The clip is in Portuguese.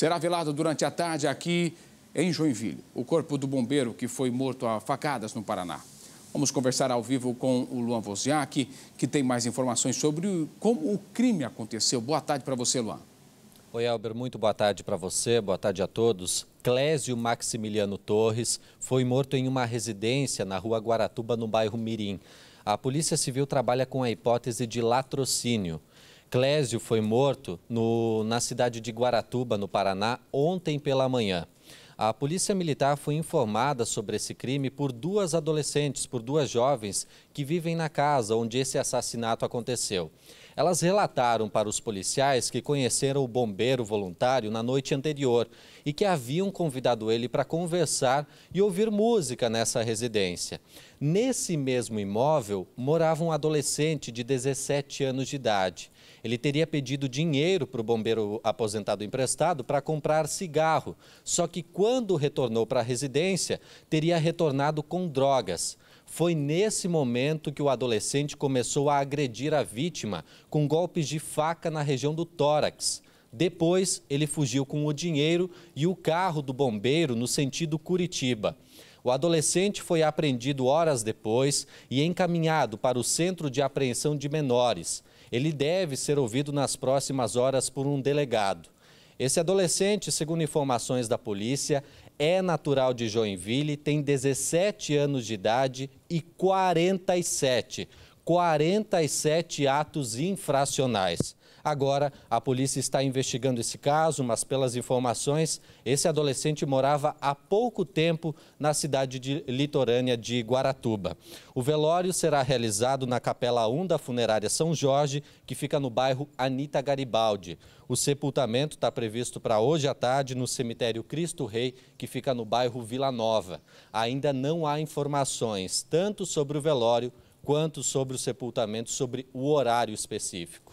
será velado durante a tarde aqui em Joinville, o corpo do bombeiro que foi morto a facadas no Paraná. Vamos conversar ao vivo com o Luan Wozniak, que tem mais informações sobre como o crime aconteceu. Boa tarde para você, Luan. Oi, Albert, muito boa tarde para você, boa tarde a todos. Clésio Maximiliano Torres foi morto em uma residência na rua Guaratuba, no bairro Mirim. A Polícia Civil trabalha com a hipótese de latrocínio. Clésio foi morto no, na cidade de Guaratuba, no Paraná, ontem pela manhã. A polícia militar foi informada sobre esse crime por duas adolescentes, por duas jovens que vivem na casa onde esse assassinato aconteceu. Elas relataram para os policiais que conheceram o bombeiro voluntário na noite anterior e que haviam convidado ele para conversar e ouvir música nessa residência. Nesse mesmo imóvel morava um adolescente de 17 anos de idade. Ele teria pedido dinheiro para o bombeiro aposentado emprestado para comprar cigarro, só que quando retornou para a residência, teria retornado com drogas. Foi nesse momento que o adolescente começou a agredir a vítima com golpes de faca na região do tórax. Depois, ele fugiu com o dinheiro e o carro do bombeiro no sentido Curitiba. O adolescente foi apreendido horas depois e encaminhado para o Centro de Apreensão de Menores. Ele deve ser ouvido nas próximas horas por um delegado. Esse adolescente, segundo informações da polícia, é natural de Joinville, tem 17 anos de idade e 47, 47 atos infracionais. Agora, a polícia está investigando esse caso, mas pelas informações, esse adolescente morava há pouco tempo na cidade de litorânea de Guaratuba. O velório será realizado na Capela 1 da Funerária São Jorge, que fica no bairro Anita Garibaldi. O sepultamento está previsto para hoje à tarde no cemitério Cristo Rei, que fica no bairro Vila Nova. Ainda não há informações tanto sobre o velório quanto sobre o sepultamento, sobre o horário específico.